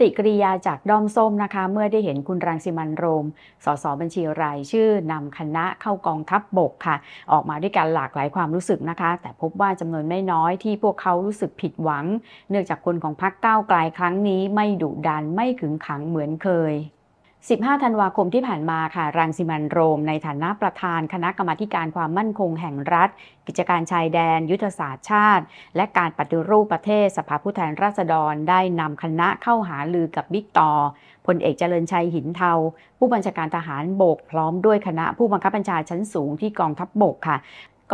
ฏิกิริยาจากด้อมส้มนะคะ เมื่อได้เห็นคุณรังสิมันโรม สสบัญชีรายชื่อนำคณะเข้ากองทัพบบกค่ะ ออกมาด้วยกันหลากหลายความรู้สึกนะคะ แต่พบว่าจำนวนไม่น้อยที่พวกเขารู้สึกผิดหวังเนื่องจากคนของพรรคก้าวไกลครั้งนี้ไม่ดุดันไม่ขึงขังเหมือนเคย15 ธันวาคมที่ผ่านมาค่ะ รังสิมันโรมในฐานะประธานคณะกรรมาการความมั่นคงแห่งรัฐ กิจการชายแดน ยุทธศาสตร์ชาติ และการปฏิรูปประเทศ สภาผู้แทนราษฎร ได้นำคณะเข้าหาลือกับบิ๊กต่อพลเอกเจริญชัยหินเทา ผู้บัญชาการทหารบก พร้อมด้วยคณะผู้บังคับบัญชาชั้นสูงที่กองทัพบบกค่ะ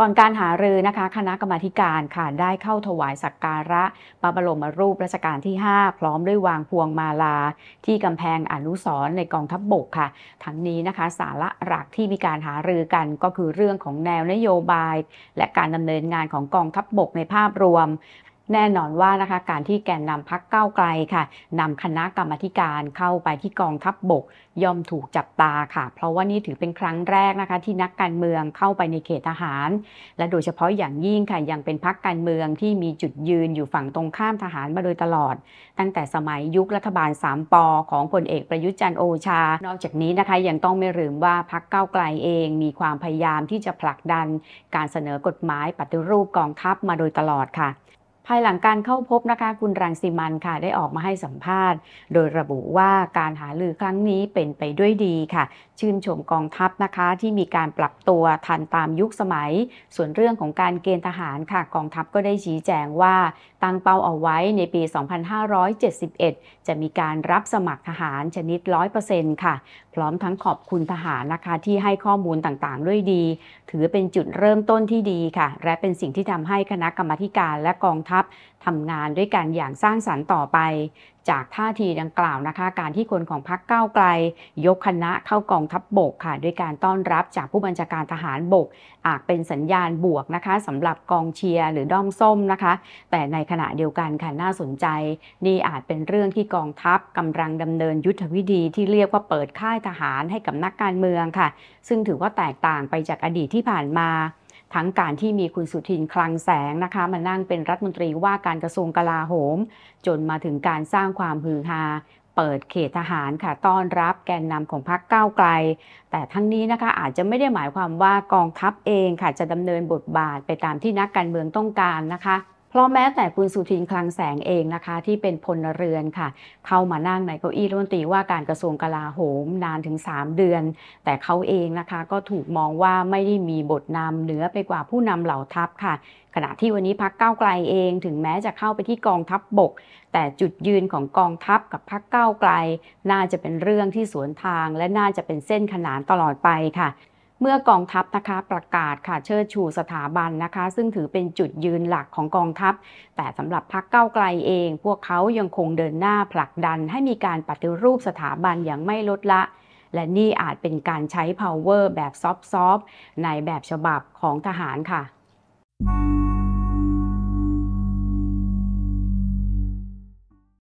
ก่อนการหารือนะคะ คณะกรรมาการค่ะได้เข้าถวายสักการะพระบรมรูปราชการที่ 5 พร้อมด้วยวางพวงมาลา ที่กำแพงอนุสรในกองทัพบบกค่ะ ทั้งนี้นะคะสาระหลักที่มีการหารือกันก็คือเรื่องของแนวนโยบาย และการดำเนินงานของกองทัพบบกในภาพรวมแน่นอนว่านะคะการที่แกนนำพักเก้าไกลค่ะนำคณะกรรมการเข้าไปที่กองทัพบบกย่อมถูกจับตาค่ะ เพราะว่านี่ถือเป็นครั้งแรกนะคะ ที่นักการเมืองเข้าไปในเขตทหาร และโดยเฉพาะอย่างยิ่งค่ะ ยังเป็นพักการเมืองที่มีจุดยืนอยู่ฝั่งตรงข้ามทหารมาโดยตลอด ตั้งแต่สมัยยุครัฐบาล3ปอของพลเอกประยุทธ์จันโอชา นอกจากนี้นะคะยังต้องไม่ลืมว่าพักเก้าไกลเองมีความพยายามที่จะผลักดัน การเสนอกฎหมายปฏิรูปกองทัพมาโดยตลอดค่ะภายหลังการเข้าพบนะคะคุณรังสิมันค่ะได้ออกมาให้สัมภาษณ์ โดยระบุว่าการหาลือครั้งนี้เป็นไปด้วยดีค่ะ ชื่นชมกองทัพนะคะที่มีการปรับตัวทันตามยุคสมัย ส่วนเรื่องของการเกณฑ์ทหารค่ะกองทัพก็ได้ชี้แจงว่าตั้งเป้าเอาไว้ในปี 2571 จะมีการรับสมัครทหารชนิด 100%ค่ะ พร้อมทั้งขอบคุณทหารนะคะที่ให้ข้อมูลต่างๆ ด้วยดี ถือเป็นจุดเริ่มต้นที่ดีค่ะ และเป็นสิ่งที่ทำให้คณะกรรมการและกองทัพับทำงานด้วยกันอย่างสร้างสรรค์ต่อไป จากท่าทีดังกล่าวนะคะ การที่คนของพรรคก้าวไกล ยกคณะเข้ากองทัพบบกค่ะ ด้วยการต้อนรับจากผู้บัญชาการทหารบก อาจเป็นสัญญาณบวกนะคะสำหรับกองเชียร์หรือด้อมส้มนะคะ แต่ในขณะเดียวกันค่ะน่าสนใจ นี่อาจเป็นเรื่องที่กองทัพกำลังดำเนินยุทธวิธีที่เรียกว่าเปิดค่ายทหารให้กับนักการเมืองค่ะ ซึ่งถือว่าแตกต่างไปจากอดีตที่ผ่านมาทั้งการที่มีคุณสุทินคลังแสงนะคะ มานั่งเป็นรัฐมนตรีว่าการกระทรวงกลาโหม จนมาถึงการสร้างความฮือฮาเปิดเขตทหารค่ะต้อนรับแกนนำของพรรคก้าวไกล แต่ทั้งนี้นะคะอาจจะไม่ได้หมายความว่ากองทัพเองค่ะจะดำเนินบทบาทไปตามที่นักการเมืองต้องการนะคะพราะแม้แต่คุณสุทินคลังแสงเองนะคะ ที่เป็นพลเรือนค่ะ เข้ามานั่งในเก้าอี้รัฐมนตรีว่าการกระทรวงกลาโหมนานถึง 3 เดือน แต่เขาเองนะคะก็ถูกมองว่าไม่ได้มีบทนำเหนือไปกว่าผู้นำเหล่าทัพค่ะ ขณะที่วันนี้พักเก้าไกลเอง ถึงแม้จะเข้าไปที่กองทัพบบกแต่จุดยืนของกองทัพกับพักเก้าไกล น่าจะเป็นเรื่องที่สวนทางและน่าจะเป็นเส้นขนานตลอดไปค่ะเมื่อกองทัพนะคะประกาศค่ะเชิดชูสถาบันนะคะ ซึ่งถือเป็นจุดยืนหลักของกองทัพ แต่สำหรับพักเก้าไกลเอง พวกเขายังคงเดินหน้าผลักดันให้มีการปฏิรูปสถาบันอย่างไม่ลดละ และนี่อาจเป็นการใช้ power แบบซอฟๆในแบบฉบับของทหารค่ะ